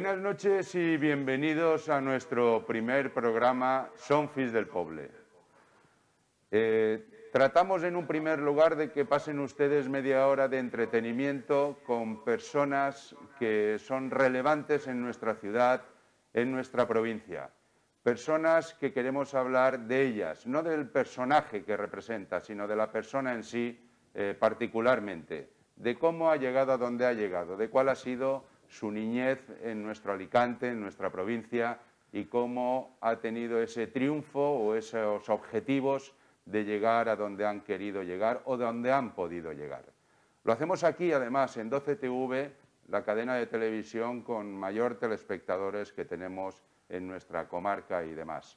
Buenas noches y bienvenidos a nuestro primer programa Sonfis del Poble. Eh, tratamos en un primer lugar de que pasen ustedes media hora de entretenimiento con personas que son relevantes en nuestra ciudad, en nuestra provincia. Personas que queremos hablar de ellas, no del personaje que representa, sino de la persona en sí eh, particularmente, de cómo ha llegado a donde ha llegado, de cuál ha sido su niñez en nuestro Alicante, en nuestra provincia, y cómo ha tenido ese triunfo o esos objetivos de llegar a donde han querido llegar o donde han podido llegar. Lo hacemos aquí, además, en 12TV, la cadena de televisión con mayor telespectadores que tenemos en nuestra comarca y demás.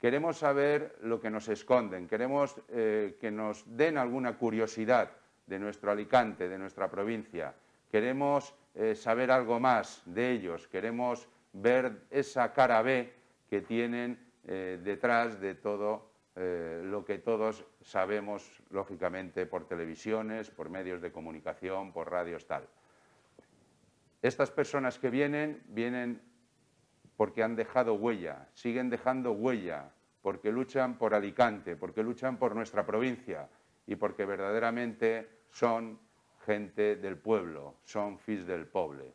Queremos saber lo que nos esconden, queremos eh, que nos den alguna curiosidad de nuestro Alicante, de nuestra provincia. Queremos eh, saber algo más de ellos, queremos ver esa cara B que tienen eh, detrás de todo eh, lo que todos sabemos, lógicamente, por televisiones, por medios de comunicación, por radios, tal. Estas personas que vienen, vienen porque han dejado huella, siguen dejando huella, porque luchan por Alicante, porque luchan por nuestra provincia y porque verdaderamente son gente del pueblo, son FIS del poble.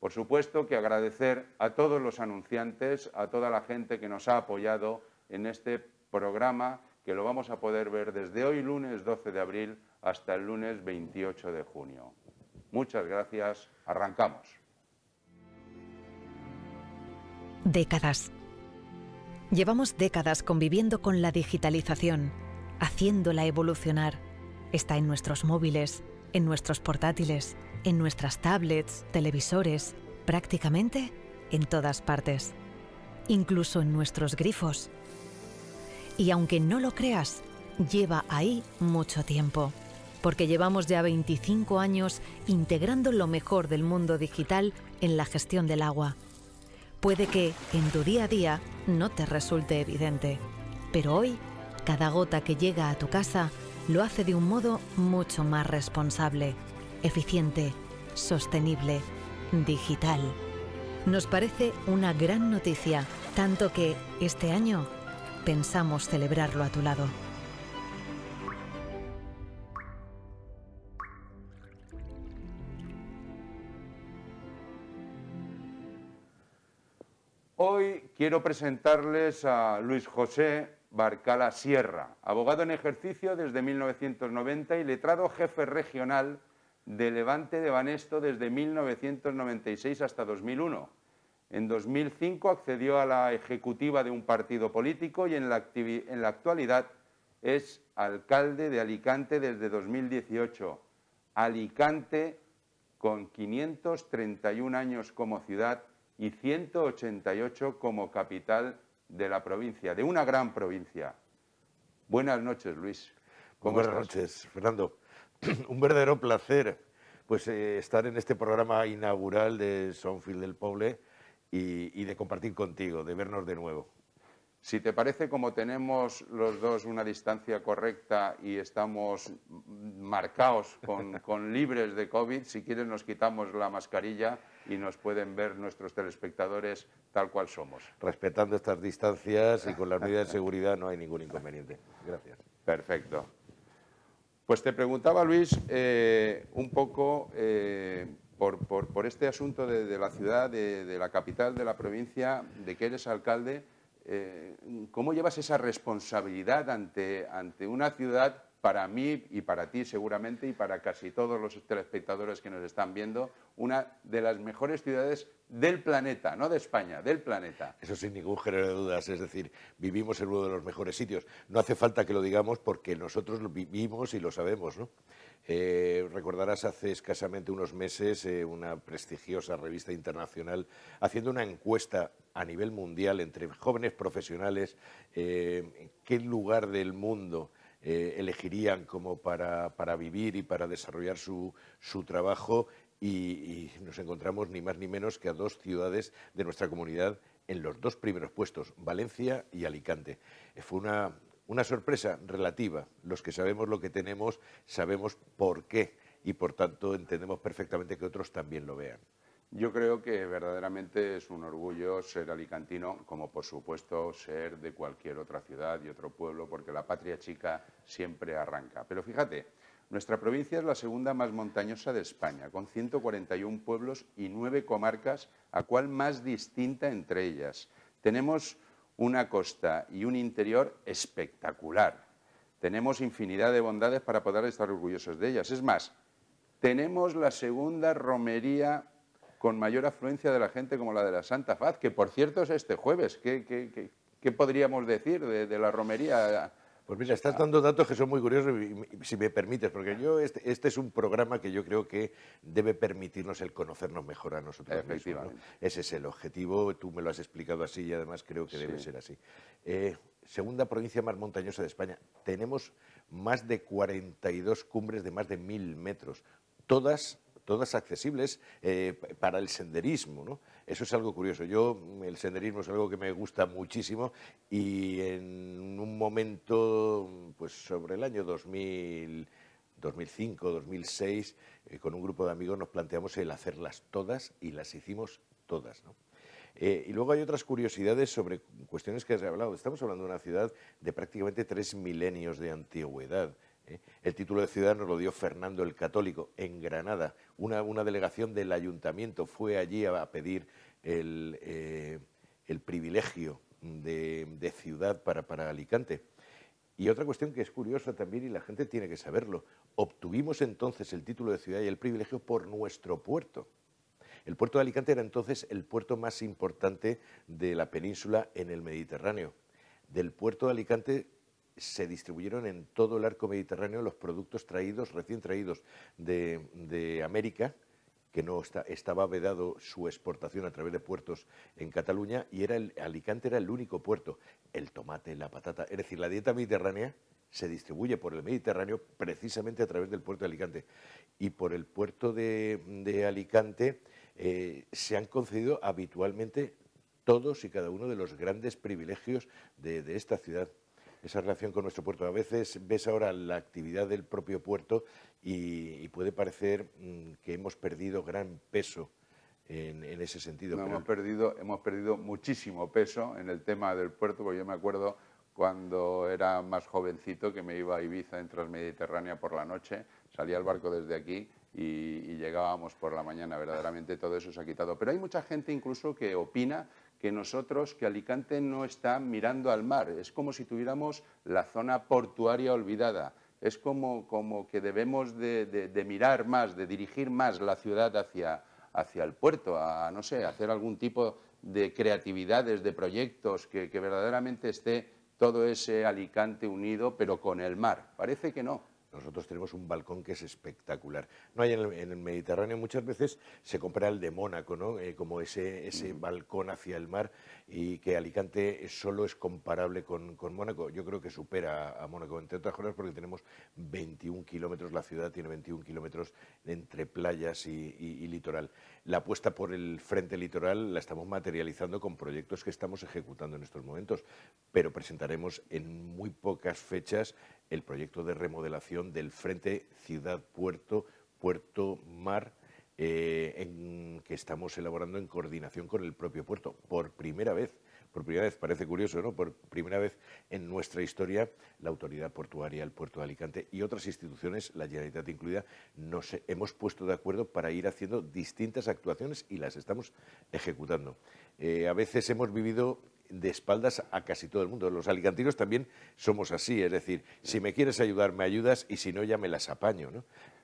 Por supuesto que agradecer a todos los anunciantes, a toda la gente que nos ha apoyado en este programa que lo vamos a poder ver desde hoy lunes 12 de abril hasta el lunes 28 de junio. Muchas gracias, arrancamos. Décadas. Llevamos décadas conviviendo con la digitalización, haciéndola evolucionar. Está en nuestros móviles, en nuestros portátiles, en nuestras tablets, televisores, prácticamente en todas partes, incluso en nuestros grifos. Y aunque no lo creas, lleva ahí mucho tiempo, porque llevamos ya 25 años integrando lo mejor del mundo digital en la gestión del agua. Puede que en tu día a día no te resulte evidente, pero hoy, cada gota que llega a tu casa lo hace de un modo mucho más responsable, eficiente, sostenible, digital. Nos parece una gran noticia, tanto que este año pensamos celebrarlo a tu lado. Hoy quiero presentarles a Luis José Barcala Sierra, abogado en ejercicio desde 1990 y letrado jefe regional de Levante de Banesto desde 1996 hasta 2001. En 2005 accedió a la ejecutiva de un partido político y en la, actualidad es alcalde de Alicante desde 2018. Alicante con 531 años como ciudad y 188 como capital de la provincia, de una gran provincia. Buenas noches, Luis. Buenas noches, Fernando. Un verdadero placer pues, eh, estar en este programa inaugural de Sonfield del Poble y de compartir contigo, de vernos de nuevo. Si te parece, como tenemos los dos una distancia correcta y estamos marcados con, libres de COVID, si quieres nos quitamos la mascarilla y nos pueden ver nuestros telespectadores tal cual somos. Respetando estas distancias y con las medidas de seguridad no hay ningún inconveniente. Gracias. Perfecto. Pues te preguntaba, Luis, eh, un poco eh, por, por, este asunto de, la ciudad, de la capital, de la provincia, de que eres alcalde eh, ¿cómo llevas esa responsabilidad ante, ante una ciudad, para mí y para ti seguramente, y para casi todos los telespectadores que nos están viendo, una de las mejores ciudades del planeta, no de España, del planeta. Eso sin ningún género de dudas, es decir, vivimos en uno de los mejores sitios. No hace falta que lo digamos porque nosotros lo vivimos y lo sabemos, ¿no? Eh, recordarás hace escasamente unos meses eh, una prestigiosa revista internacional haciendo una encuesta a nivel mundial entre jóvenes profesionales, eh, qué lugar del mundo eh, elegirían como para, para, vivir y para desarrollar su, trabajo y, y, nos encontramos ni más ni menos que a dos ciudades de nuestra comunidad en los dos primeros puestos, Valencia y Alicante. Eh, fue una, una sorpresa relativa. Los que sabemos lo que tenemos sabemos por qué y por tanto entendemos perfectamente que otros también lo vean. Yo creo que verdaderamente es un orgullo ser alicantino, como por supuesto ser de cualquier otra ciudad y otro pueblo, porque la patria chica siempre arranca. Pero fíjate, nuestra provincia es la segunda más montañosa de España, con 141 pueblos y nueve comarcas, a cual más distinta entre ellas. Tenemos una costa y un interior espectacular. Tenemos infinidad de bondades para poder estar orgullosos de ellas. Es más, tenemos la segunda romería con mayor afluencia de la gente como la de la Santa Faz, que por cierto es este jueves. ¿Qué, podríamos decir de, la romería? Pues mira, estás dando datos que son muy curiosos, si me permites, porque yo este, este, es un programa que yo creo que debe permitirnos el conocernos mejor a nosotros mismos. Ese es el objetivo, tú me lo has explicado así y además creo que debe ser así. Eh, segunda provincia más montañosa de España. Tenemos más de 42 cumbres de más de mil metros, todas todas accesibles eh, para el senderismo. ¿no? Eso es algo curioso. Yo, el senderismo es algo que me gusta muchísimo y en un momento, pues sobre el año 2005, 2006, eh, con un grupo de amigos nos planteamos el hacerlas todas y las hicimos todas. Eh, y luego hay otras curiosidades sobre cuestiones que has hablado. Estamos hablando de una ciudad de prácticamente tres milenios de antigüedad. El título de ciudadano lo dio Fernando el Católico en Granada. Una, delegación del ayuntamiento fue allí a, pedir el, eh, privilegio de, ciudad para, para, Alicante. Y otra cuestión que es curiosa también y la gente tiene que saberlo. Obtuvimos entonces el título de ciudad y el privilegio por nuestro puerto. El puerto de Alicante era entonces el puerto más importante de la península en el Mediterráneo. Del puerto de Alicante se distribuyeron en todo el arco mediterráneo los productos traídos, recién traídos de, América, que no estaba vedado su exportación a través de puertos en Cataluña, y era el, Alicante era el único puerto. El tomate, la patata, es decir, la dieta mediterránea se distribuye por el Mediterráneo precisamente a través del puerto de Alicante. Y por el puerto de, Alicante eh, se han concedido habitualmente todos y cada uno de los grandes privilegios de esta ciudad esa relación con nuestro puerto. A veces ves ahora la actividad del propio puerto y, puede parecer mm, que hemos perdido gran peso en, ese sentido. No, hemos, perdido, hemos perdido muchísimo peso en el tema del puerto, porque yo me acuerdo cuando era más jovencito que me iba a Ibiza en Transmediterránea por la noche, salía el barco desde aquí y, llegábamos por la mañana, verdaderamente todo eso se ha quitado. Pero hay mucha gente incluso que opina que nosotros, que Alicante no está mirando al mar. Es como si tuviéramos la zona portuaria olvidada. Es como, como que debemos de, mirar más, de dirigir más la ciudad hacia, hacia el puerto, a, no sé, hacer algún tipo de creatividades, de proyectos, que verdaderamente esté todo ese Alicante unido, pero con el mar. Parece que no. Nosotros tenemos un balcón que es espectacular. No hay en el, Mediterráneo, muchas veces se compra el de Mónaco, ¿no? Eh, como ese, ese balcón hacia el mar y que Alicante solo es comparable con, Mónaco. Yo creo que supera a Mónaco, entre otras cosas porque tenemos 21 kilómetros, la ciudad tiene 21 kilómetros entre playas y litoral. La apuesta por el frente litoral la estamos materializando con proyectos que estamos ejecutando en estos momentos, pero presentaremos en muy pocas fechas el proyecto de remodelación del Frente Ciudad-Puerto, Puerto-Mar, eh, en, que estamos elaborando en coordinación con el propio puerto. Por primera vez, por parece curioso, ¿no? Por primera vez en nuestra historia, la autoridad portuaria, el puerto de Alicante y otras instituciones, la Generalitat incluida, nos hemos puesto de acuerdo para ir haciendo distintas actuaciones y las estamos ejecutando. Eh, a veces hemos vivido de espaldas a casi todo el mundo. Los alicantinos también somos así, es decir, si me quieres ayudar, me ayudas y si no, ya me las apaño.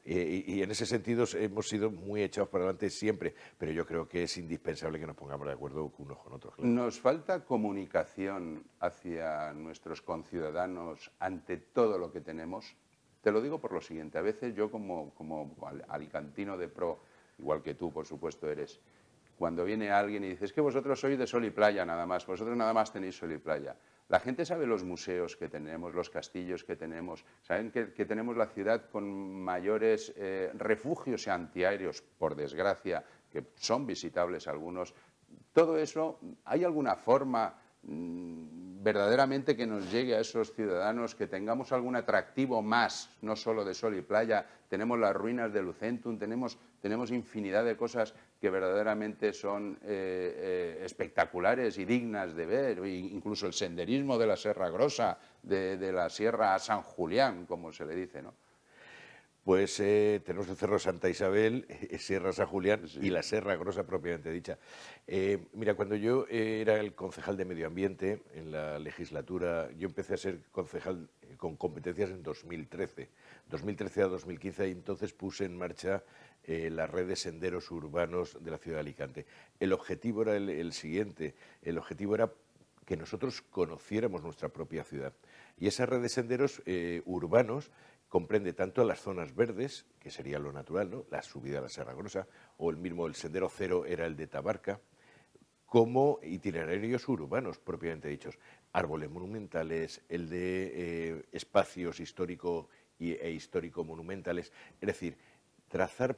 y, en ese sentido hemos sido muy echados para adelante siempre, pero yo creo que es indispensable que nos pongamos de acuerdo unos con otros. Nos falta comunicación hacia nuestros conciudadanos ante todo lo que tenemos. Te lo digo por lo siguiente, a veces yo como, como alicantino de pro, igual que tú por supuesto eres, cuando viene alguien y dice, es que vosotros sois de sol y playa nada más, vosotros nada más tenéis sol y playa. La gente sabe los museos que tenemos, los castillos que tenemos, saben que, tenemos la ciudad con mayores eh, refugios refugios antiaéreos, por desgracia, que son visitables algunos. Todo eso, ¿hay alguna forma Mm, verdaderamente que nos llegue a esos ciudadanos, que tengamos algún atractivo más, no solo de sol y playa, tenemos las ruinas de Lucentum, tenemos, infinidad de cosas que verdaderamente son eh, eh, espectaculares y dignas de ver, incluso el senderismo de la Sierra Grosa, de, de la Sierra a San Julián, como se le dice, ¿no? pues eh, tenemos el Cerro Santa Isabel, eh, Sierra San Julián y la Serra Grosa propiamente dicha. Eh, mira, cuando yo era el concejal de Medio Ambiente en la legislatura, yo empecé a ser concejal con competencias en 2013. 2013 a 2015 y entonces puse en marcha la red de senderos urbanos de la ciudad de Alicante. El objetivo era el, el siguiente, el objetivo era que nosotros conociéramos nuestra propia ciudad. Y esa red de senderos urbanos comprende tanto las zonas verdes, que sería lo natural, ¿no? la subida a la Serra Grosa, o el mismo el sendero cero era el de Tabarca, como itinerarios urbanos propiamente dichos, árboles monumentales, el de eh, espacios histórico e histórico monumentales, es decir, trazar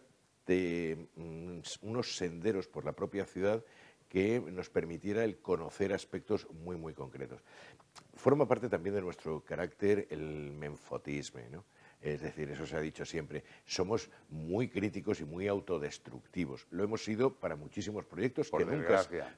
eh, mm, unos senderos por la propia ciudad que nos permitiera el conocer aspectos muy, muy concretos. Forma parte también de nuestro carácter el menfotisme, ¿no? es decir, eso se ha dicho siempre, somos muy críticos y muy autodestructivos. Lo hemos sido para muchísimos proyectos que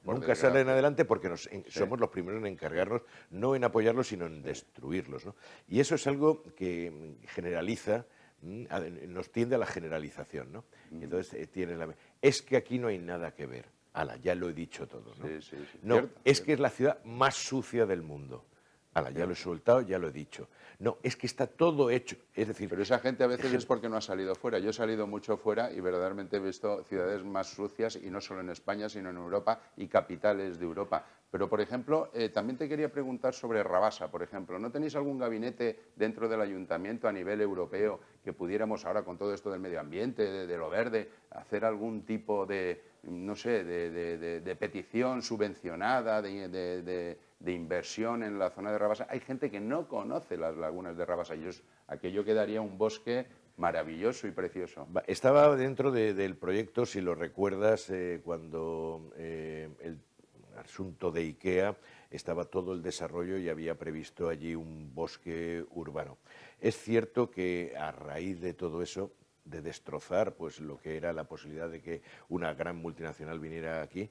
nunca, salen adelante porque somos los primeros en encargarnos, no en apoyarlos, sino en destruirlos. Y eso es algo que mm, generaliza mm, nos tiende a la generalización, ¿no? Mm. Entonces eh, tiene la... Es que aquí no hay nada que ver. Ala, ya lo he dicho todo, ¿no? es que es la ciudad más sucia del mundo ya lo he soltado, ya lo he dicho. No, es que está todo hecho. Es decir, pero esa gente a veces es porque no ha salido fuera. Yo he salido mucho fuera y verdaderamente he visto ciudades más sucias y no solo en España, sino en Europa y capitales de Europa. Pero, por ejemplo, eh, también te quería preguntar sobre Rabasa, por ejemplo. ¿No tenéis algún gabinete dentro del ayuntamiento a nivel europeo que pudiéramos ahora, con todo esto del medio ambiente, de, lo verde, hacer algún tipo de, no sé, de, petición subvencionada, de, inversión en la zona de Rabasa? Hay gente que no conoce las lagunas de Rabasa y aquello quedaría un bosque maravilloso y precioso. Estaba dentro del proyecto, si lo recuerdas, eh, cuando eh, el asunto de IKEA estaba todo el desarrollo y había previsto allí un bosque urbano. Es cierto que a raíz de todo eso, de destrozar pues lo que era la posibilidad de que una gran multinacional viniera aquí,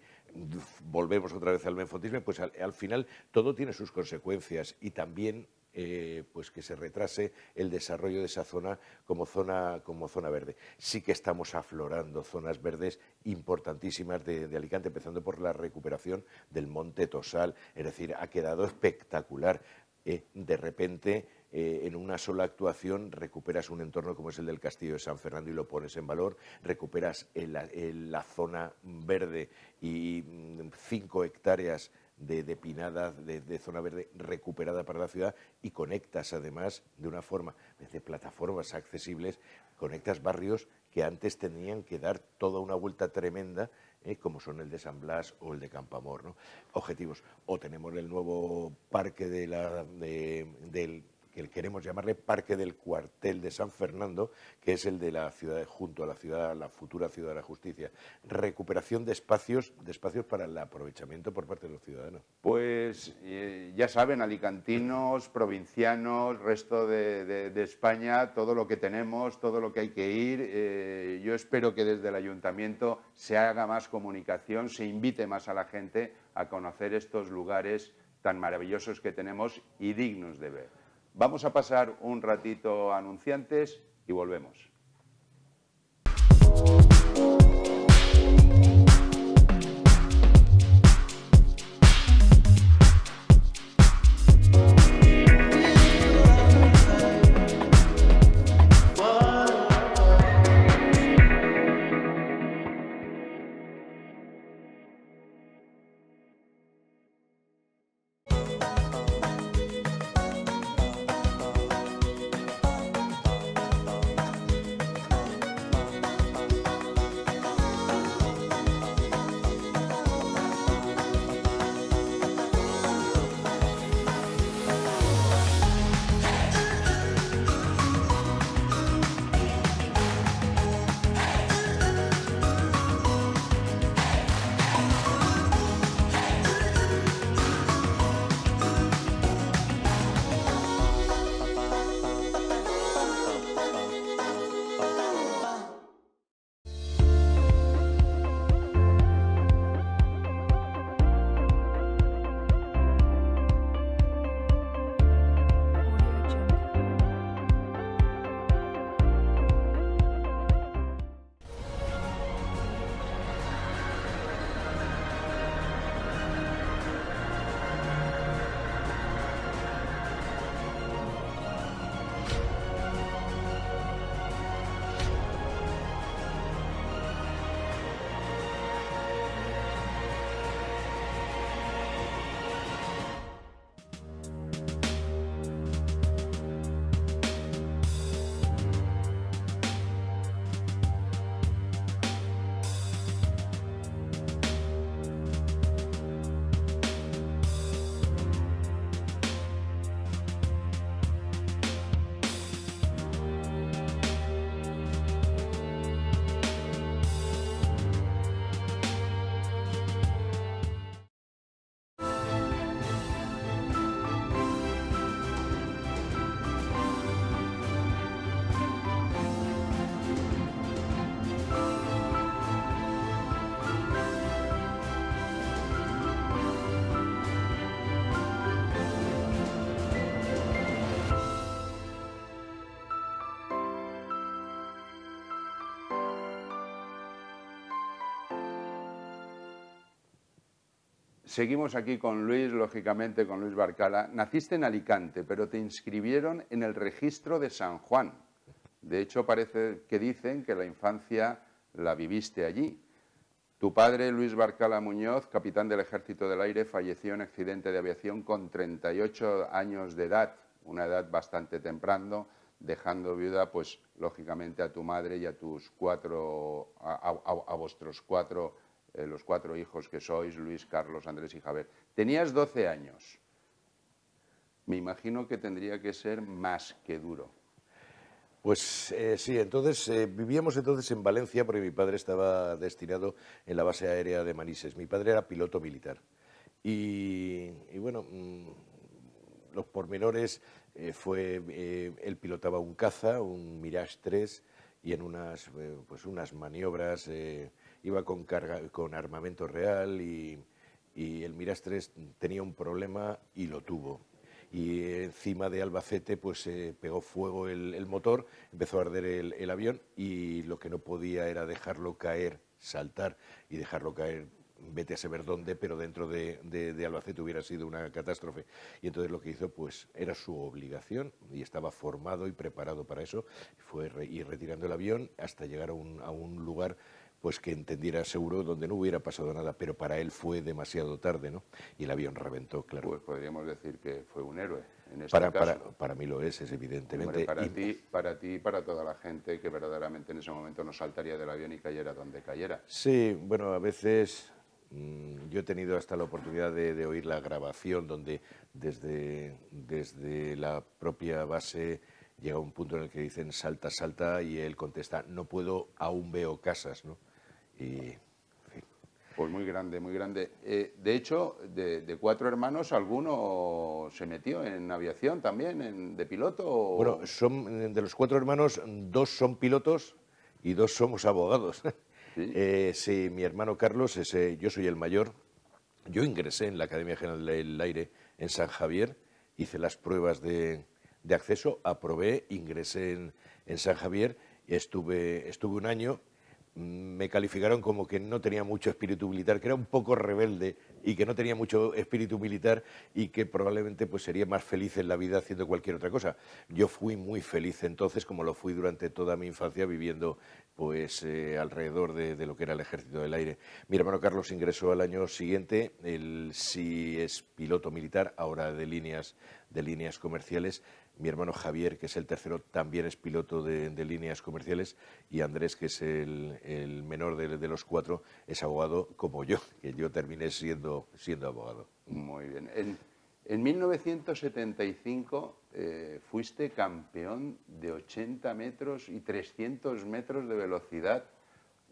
volvemos otra vez al menfotismo, pues al final todo tiene sus consecuencias y también eh, pues que se retrase el desarrollo de esa zona como, zona como zona verde. Sí que estamos aflorando zonas verdes importantísimas de, Alicante, empezando por la recuperación del Monte Tosal, es decir, ha quedado espectacular. Eh, de repente eh, en una sola actuación recuperas un entorno como es el del Castillo de San Fernando y lo pones en valor, recuperas la zona verde y mm, cinco hectáreas de, pinada, de, zona verde recuperada para la ciudad y conectas además de una forma, desde plataformas accesibles, conectas barrios que antes tenían que dar toda una vuelta tremenda, eh, como son el de San Blas o el de Campamor. Objetivos, o tenemos el nuevo parque de la, del que queremos llamarle Parque del Cuartel de San Fernando, que es el de la ciudad, junto a la ciudad, la futura ciudad de la justicia. Recuperación de espacios, de espacios para el aprovechamiento por parte de los ciudadanos. Pues eh, ya saben, alicantinos, provincianos, resto de, España, todo lo que tenemos, todo lo que hay que ir. Eh, yo espero que desde el ayuntamiento se haga más comunicación, se invite más a la gente a conocer estos lugares tan maravillosos que tenemos y dignos de ver. Vamos a pasar un ratito a anunciantes y volvemos. Seguimos aquí con Luis, lógicamente con Luis Barcala. Naciste en Alicante, pero te inscribieron en el registro de San Juan. De hecho, parece que dicen que la infancia la viviste allí. Tu padre, Luis Barcala Muñoz, capitán del Ejército del Aire, falleció en accidente de aviación con 38 años de edad, una edad bastante temprano, dejando viuda, pues, lógicamente, a tu madre y a tus cuatro, a, vuestros cuatro eh, los cuatro hijos que sois, Luis, Carlos, Andrés y Javier. Tenías 12 años. Me imagino que tendría que ser más que duro. Pues eh, sí, entonces eh, vivíamos entonces en Valencia porque mi padre estaba destinado en la base aérea de Manises. Mi padre era piloto militar. Y, bueno, mm, los pormenores fue, él pilotaba un caza, un Mirage 3, y en unas, pues unas maniobras iba con, carga, con armamento real y, el Mirastres tenía un problema y lo tuvo. Y encima de Albacete pues se eh, pegó fuego el, motor, empezó a arder el, avión y lo que no podía era dejarlo caer, saltar y dejarlo caer, vete a saber dónde, pero dentro de, Albacete hubiera sido una catástrofe. Y entonces lo que hizo pues era su obligación y estaba formado y preparado para eso fue ir retirando el avión hasta llegar a un, a un lugar pues que entendiera seguro donde no hubiera pasado nada, pero para él fue demasiado tarde, ¿no? Y el avión reventó, claro. Pues podríamos decir que fue un héroe en este para, caso. Para, mí lo es, es evidentemente. para, ti, para ti y para toda la gente que verdaderamente en ese momento no saltaría del avión y cayera donde cayera. Sí, bueno, a veces mm, yo he tenido hasta la oportunidad de, oír la grabación donde desde, desde la propia base llega un punto en el que dicen salta, salta y él contesta, no puedo, aún veo casas, ¿no? pues muy grande, muy grande. Eh, de hecho, de, cuatro hermanos, ¿alguno se metió en aviación también, de piloto? Bueno, son, de los cuatro hermanos, dos son pilotos y dos somos abogados. Sí, eh, mi hermano Carlos, yo soy el mayor. Yo ingresé en la Academia General del Aire en San Javier, hice las pruebas de, de acceso, aprobé, ingresé en, San Javier, estuve, estuve un año, mm, me calificaron como que no tenía mucho espíritu militar, que era un poco rebelde y que no tenía mucho espíritu militar y que probablemente pues sería más feliz en la vida haciendo cualquier otra cosa. Yo fui muy feliz entonces, como lo fui durante toda mi infancia viviendo pues eh, alrededor de, lo que era el Ejército del Aire. Mi hermano Carlos ingresó al año siguiente, él sí es piloto militar, ahora de líneas, de líneas comerciales, mi hermano Javier, que es el tercero, también es piloto de, líneas comerciales, y Andrés, que es el, menor de, los cuatro, es abogado como yo, que yo terminé siendo, siendo abogado. Muy bien. En, 1975 eh, fuiste campeón de 80 metros y 300 metros de velocidad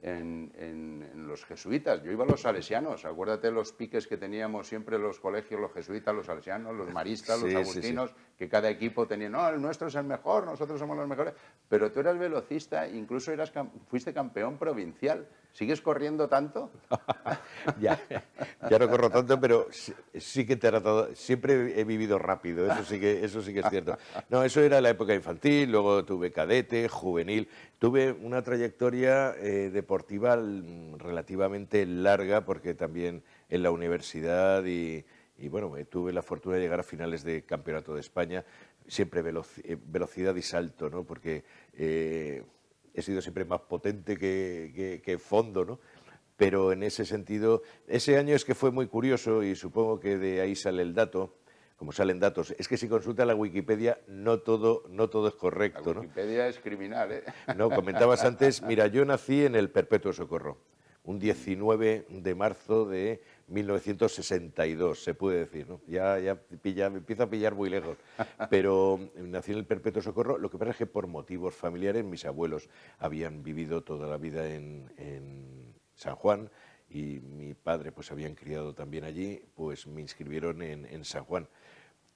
en, los jesuitas, yo iba a los salesianos, acuérdate los piques que teníamos siempre los colegios, los jesuitas, los salesianos, los maristas, los agustinos, que cada equipo tenía, no, el nuestro es el mejor, nosotros somos los mejores, pero tú eras velocista, incluso eras, fuiste campeón provincial ¿Sigues corriendo tanto? ya, ya no corro tanto, pero sí, que te ha tratado, siempre he vivido rápido, eso sí, que, eso sí que es cierto. No, eso era la época infantil, luego tuve cadete, juvenil, tuve una trayectoria eh, deportiva relativamente larga, porque también en la universidad y, bueno, eh, tuve la fortuna de llegar a finales de Campeonato de España, siempre eh, velocidad y salto, ¿no? Porque he sido siempre más potente que, fondo, ¿no? Pero en ese sentido, ese año es que fue muy curioso y supongo que de ahí sale el dato, como salen datos. Es que si consulta la Wikipedia, no todo, no todo es correcto. La Wikipedia es criminal, ¿eh? No, comentabas antes, mira, yo nací en el Perpetuo Socorro, un 19 de marzo de 1962, se puede decir, ¿no? Ya, ya me empiezo a pillar muy lejos. Pero mm, nací en el Perpetuo Socorro, lo que pasa es que por motivos familiares mis abuelos habían vivido toda la vida en, San Juan y mi padre pues habían criado también allí, pues me inscribieron en, San Juan.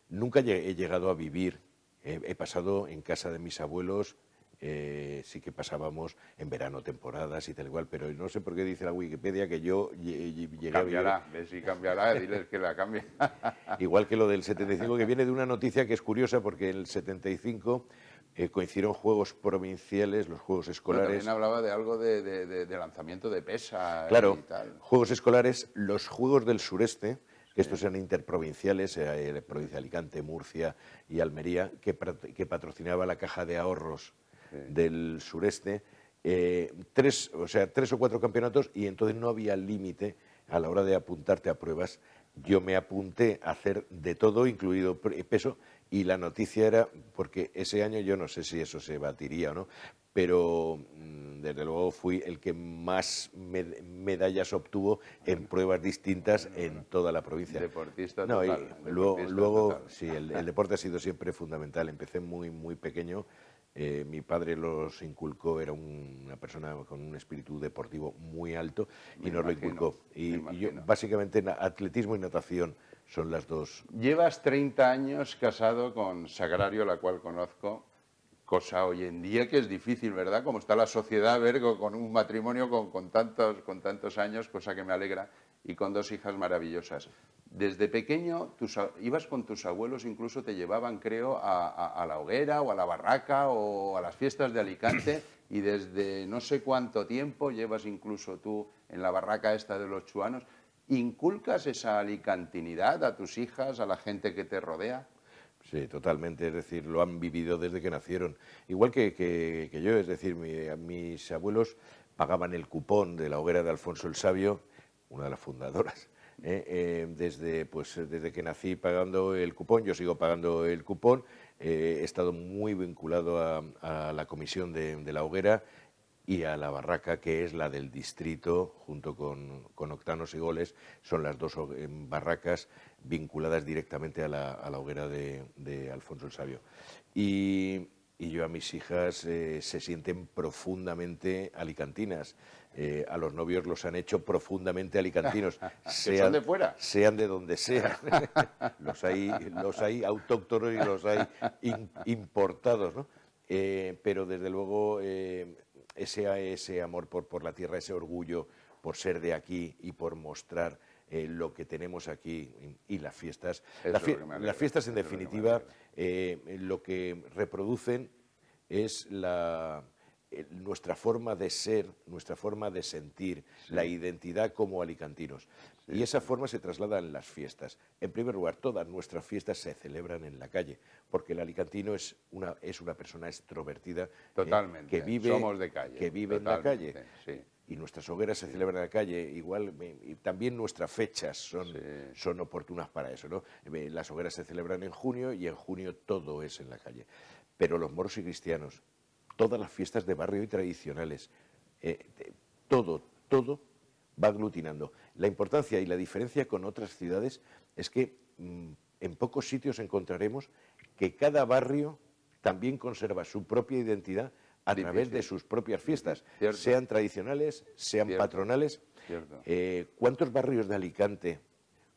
Nunca he llegado a vivir, he pasado en casa de mis abuelos eh, sí que pasábamos en verano temporadas y tal igual, pero no sé por qué dice la Wikipedia que yo llegué cambiará, a si cambiará, diles que la cambie. igual que lo del 75, que viene de una noticia que es curiosa, porque en el 75 eh, coincidieron juegos provinciales, los juegos escolares... también hablaba de algo de, lanzamiento de pesa claro, juegos escolares, los juegos del sureste... que Estos eran interprovinciales, eh, provincia de Alicante, Murcia y Almería, que patrocinaba la Caja de Ahorros del sureste, eh, tres, o sea, tres o cuatro campeonatos y entonces no había límite a la hora de apuntarte a pruebas. Yo me apunté a hacer de todo, incluido peso, y la noticia era, porque ese año yo no sé si eso se batiría o no, pero mm, desde luego fui el que más medallas obtuvo en pruebas distintas en toda la provincia. Deportista no, Y luego, sí, el, deporte ha sido siempre fundamental. Empecé muy, muy pequeño eh, mi padre los inculcó, era una persona con un espíritu deportivo muy alto y nos lo inculcó. y yo, básicamente atletismo y natación son las dos. Llevas 30 años casado con Sagrario, la cual conozco cosa hoy en día que es difícil, ¿verdad? Como está la sociedad, ver con un matrimonio con, tantos, años, cosa que me alegra, y con dos hijas maravillosas. Desde pequeño ibas con tus abuelos, incluso te llevaban, creo, a, a, la hoguera o a la barraca o a las fiestas de Alicante, y desde no sé cuánto tiempo llevas incluso tú en la barraca esta de los chuanos. ¿Inculcas esa alicantinidad a tus hijas, a la gente que te rodea? Sí, totalmente. Es decir, lo han vivido desde que nacieron. Igual que, que, yo, es decir, mi, mis abuelos pagaban el cupón de la hoguera de Alfonso el Sabio, una de las fundadoras. ¿eh? Eh, desde, pues, desde que nací pagando el cupón, yo sigo pagando el cupón. Eh, he estado muy vinculado a, la comisión de, la hoguera y a la barraca, que es la del distrito, junto con, con Octanos y Goles, son las dos barracas vinculadas directamente a la, hoguera de, Alfonso el Sabio. Y, yo a mis hijas eh, se sienten profundamente alicantinas. Eh, a los novios los han hecho profundamente alicantinos. Sean, de fuera? Sean de donde sean. los, hay, autóctonos y los hay importados, eh, pero desde luego ese, ese amor por, por la tierra, ese orgullo por ser de aquí y por mostrar eh, lo que tenemos aquí y, las fiestas. las fiestas, en definitiva, eh, lo que, reproducen es eh, nuestra forma de ser, nuestra forma de sentir, la identidad como alicantinos. y esa forma se traslada en las fiestas. En primer lugar, todas nuestras fiestas se celebran en la calle, porque el alicantino es una, es una persona extrovertida que vive, Que vive en la calle y nuestras hogueras se celebran en la calle, igual y también nuestras fechas son, oportunas para eso. Las hogueras se celebran en junio y en junio todo es en la calle. Pero los moros y cristianos, todas las fiestas de barrio y tradicionales, eh, todo, todo va aglutinando. La importancia y la diferencia con otras ciudades es que mm, en pocos sitios encontraremos que cada barrio también conserva su propia identidad a través de sus propias fiestas, sean tradicionales, sean patronales. Eh, ¿Cuántos barrios de Alicante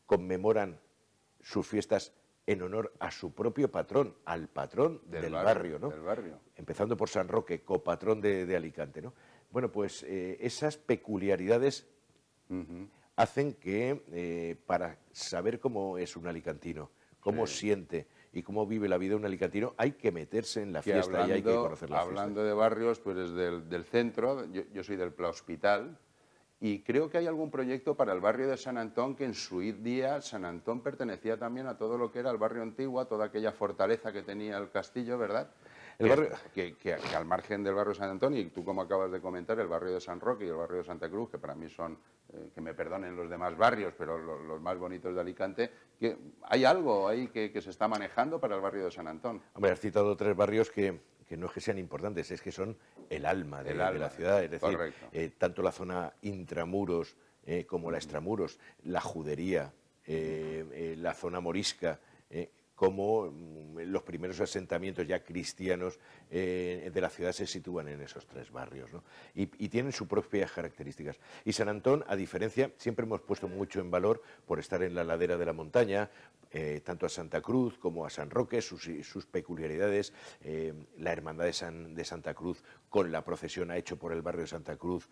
conmemoran sus fiestas en honor a su propio patrón, al patrón del, barrio, ¿no? barrio. Empezando por San Roque, copatrón de, Alicante, ¿no? Bueno, pues eh, esas peculiaridades hacen que eh, para saber cómo es un alicantino, cómo siente, y cómo vive la vida un alicantino, hay que meterse en la fiesta y hay que conocer la fiesta. Hablando de barrios, pues del centro, yo, soy del Pla Hospital, y creo que hay algún proyecto para el barrio de San Antón, que en su día San Antón pertenecía también a todo lo que era el barrio antiguo, a toda aquella fortaleza que tenía el castillo, ¿verdad?, que, al margen del barrio de San Antonio, y tú como acabas de comentar, el barrio de San Roque y el barrio de Santa Cruz, que para mí son, eh, que me perdonen los demás barrios, pero los, más bonitos de Alicante, que ¿hay algo ahí que, se está manejando para el barrio de San Antonio. Hombre, has citado tres barrios que, no es que sean importantes, es que son el alma de, la ciudad, es decir, eh, tanto la zona intramuros eh, como la extramuros, la judería, la zona morisca, como mm, los primeros asentamientos ya cristianos eh, de la ciudad se sitúan en esos tres barrios. Y, tienen sus propias características. Y San Antón, a diferencia, siempre hemos puesto mucho en valor por estar en la ladera de la montaña, eh, tanto a Santa Cruz como a San Roque, sus, peculiaridades, eh, la hermandad de, Santa Cruz con la procesión ha hecho por el barrio de Santa Cruz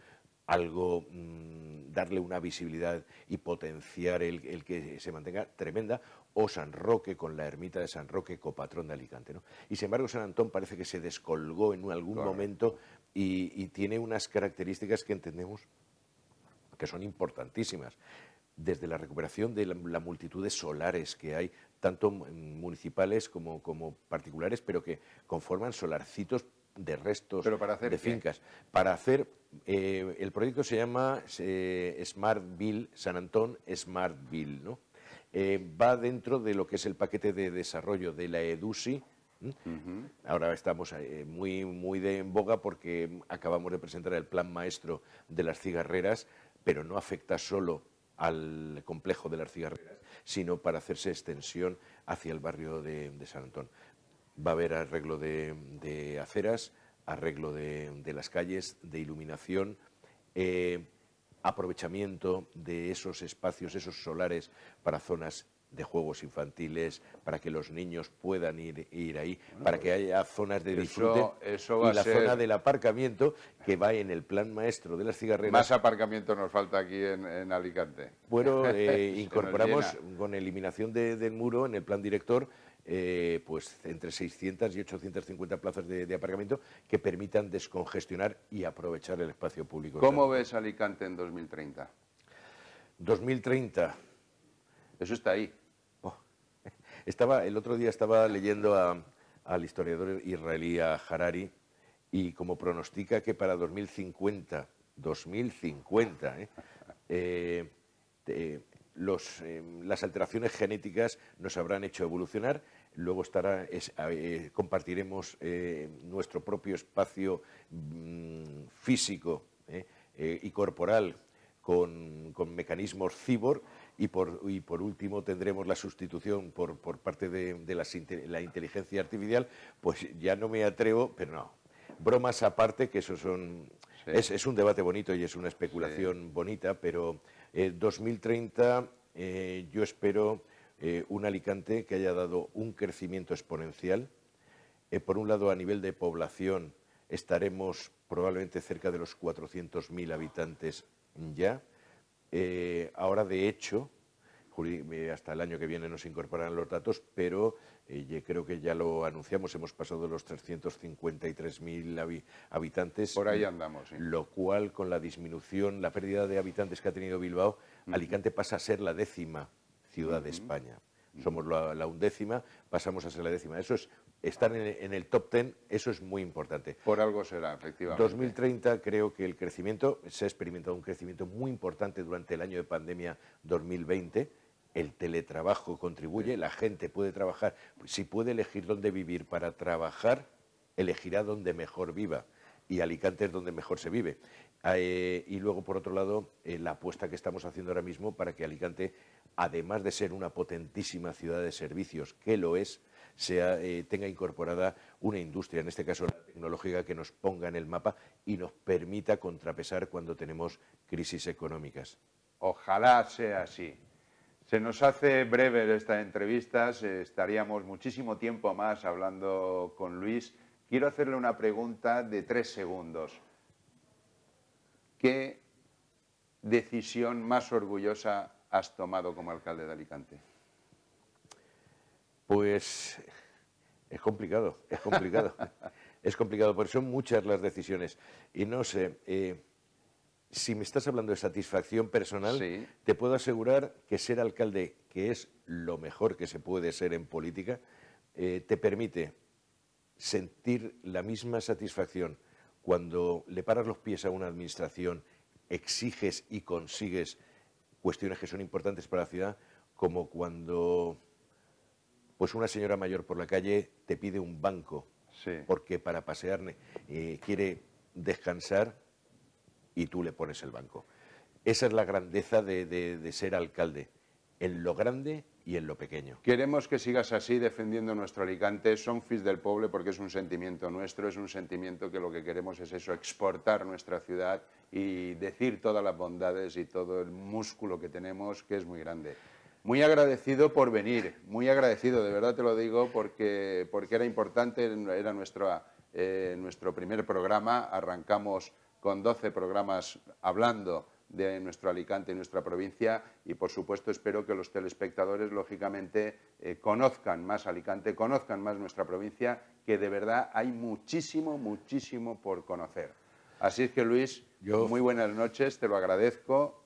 algo, mm, darle una visibilidad y potenciar el, que se mantenga tremenda, o San Roque con la ermita de San Roque, copatrón de Alicante. ¿no? Y sin embargo, San Antón parece que se descolgó en algún momento y, tiene unas características que entendemos que son importantísimas desde la recuperación de la, multitud de solares que hay, tanto municipales como, particulares, pero que conforman solarcitos de restos de fincas. Para hacer, eh, el proyecto se llama eh, Smartville, San Antón Smartville, ¿no? Eh, va dentro de lo que es el paquete de desarrollo de la EDUSI. Ahora estamos eh, muy, muy de en boga porque acabamos de presentar el plan maestro de las cigarreras, pero no afecta solo al complejo de las cigarreras, sino para hacerse extensión hacia el barrio de, San Antón. Va a haber arreglo de, aceras, arreglo de, las calles, de iluminación. Eh, aprovechamiento de esos espacios, esos solares para zonas de juegos infantiles, para que los niños puedan ir, ir ahí, para que pues, haya zonas de disfrute y la zona del aparcamiento que va en el plan maestro de las cigarreras. Más aparcamiento nos falta aquí en, Alicante. Bueno, eh, incorporamos con eliminación del muro en el plan director eh, pues entre 600 y 850 plazas de, aparcamiento que permitan descongestionar y aprovechar el espacio público. ¿Cómo ves Alicante en 2030? 2030. Eso está ahí. Oh, estaba, el otro día estaba leyendo a, al historiador israelí a Harari y como pronostica que para 2050, 2050, eh, eh, em, las alteraciones genéticas nos habrán hecho evolucionar Luego estará, eh, compartiremos eh, nuestro propio espacio mm, físico eh, y corporal con, mecanismos cibor y por, último tendremos la sustitución por, parte de, la, inteligencia artificial, pues ya no me atrevo, pero no, bromas aparte, que eso son, es, un debate bonito y es una especulación bonita, pero eh, 2030 yo espero eh, un Alicante que haya dado un crecimiento exponencial. Eh, por un lado, a nivel de población, estaremos probablemente cerca de los 400.000 habitantes ya. Eh, ahora, de hecho, hasta el año que viene nos incorporarán los datos, pero creo que ya lo anunciamos, hemos pasado de los 353.000 habitantes. Por ahí andamos. Lo cual, con la disminución, la pérdida de habitantes que ha tenido Bilbao, Alicante pasa a ser la décima ciudad de España. Somos la, undécima, pasamos a ser la décima. Eso es, estar en, el top ten, eso es muy importante. Por algo será, efectivamente. 2030 creo que el crecimiento, se ha experimentado un crecimiento muy importante durante el año de pandemia 2020, el teletrabajo contribuye, la gente puede trabajar, pues si puede elegir dónde vivir para trabajar, elegirá dónde mejor viva. Y Alicante es donde mejor se vive. Eh, y luego, por otro lado, eh, la apuesta que estamos haciendo ahora mismo para que Alicante además de ser una potentísima ciudad de servicios, que lo es, eh, tenga incorporada una industria, en este caso la tecnológica, que nos ponga en el mapa y nos permita contrapesar cuando tenemos crisis económicas. Ojalá sea así. Se nos hace breve esta entrevista, estaríamos muchísimo tiempo más hablando con Luis. Quiero hacerle una pregunta de tres segundos. ¿Qué decisión más orgullosa has tomado como alcalde de Alicante? Pues es complicado, es complicado. es complicado, porque son muchas las decisiones. Y no sé, eh, si me estás hablando de satisfacción personal, te puedo asegurar que ser alcalde, que es lo mejor que se puede ser en política, eh, te permite sentir la misma satisfacción cuando le paras los pies a una administración, exiges y consigues cuestiones que son importantes para la ciudad, como cuando pues una señora mayor por la calle te pide un banco porque para pasear eh, quiere descansar y tú le pones el banco. Esa es la grandeza de, de, de ser alcalde, en lo grande y en lo pequeño. Queremos que sigas así defendiendo nuestro Alicante. Son fis del pueblo porque es un sentimiento nuestro, es un sentimiento que lo que queremos es eso, exportar nuestra ciudad y decir todas las bondades y todo el músculo que tenemos, que es muy grande. Muy agradecido por venir, muy agradecido, de verdad te lo digo, porque, porque era importante, era nuestro, eh, nuestro primer programa, arrancamos con 12 programas hablando de nuestro Alicante, nuestra provincia y por supuesto espero que los telespectadores lógicamente eh, conozcan más Alicante, conozcan más nuestra provincia, que de verdad hay muchísimo, muchísimo por conocer. Así es que Luis, muy buenas noches, te lo agradezco.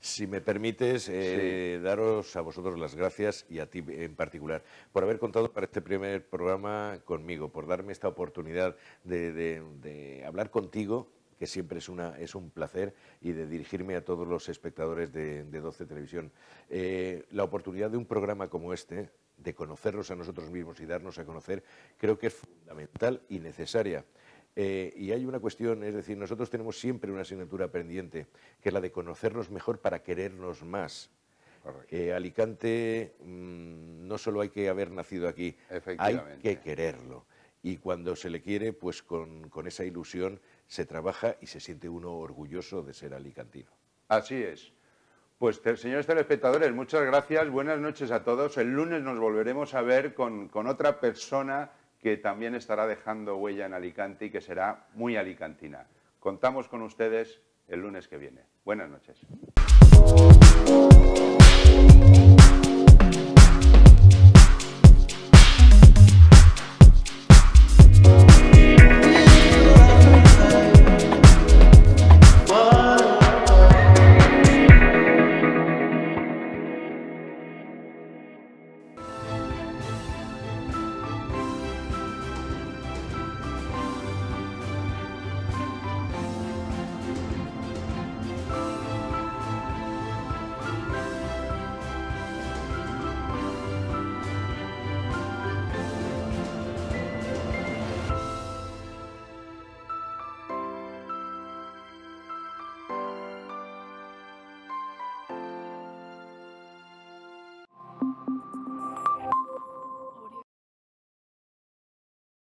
Si me permites, eh, daros a vosotros las gracias y a ti en particular por haber contado para este primer programa conmigo, por darme esta oportunidad de hablar contigo que siempre es, una, es un placer, y de dirigirme a todos los espectadores de, 12 Televisión. Eh, la oportunidad de un programa como este, de conocerlos a nosotros mismos y darnos a conocer, creo que es fundamental y necesaria. Eh, y hay una cuestión, es decir, nosotros tenemos siempre una asignatura pendiente, que es la de conocernos mejor para querernos más. Eh, Alicante mm, no solo hay que haber nacido aquí, hay que quererlo. Y cuando se le quiere, pues con, con esa ilusión se trabaja y se siente uno orgulloso de ser alicantino. Así es. Pues señores telespectadores, muchas gracias, buenas noches a todos. El lunes nos volveremos a ver con, con otra persona que también estará dejando huella en Alicante y que será muy alicantina. Contamos con ustedes el lunes que viene. Buenas noches.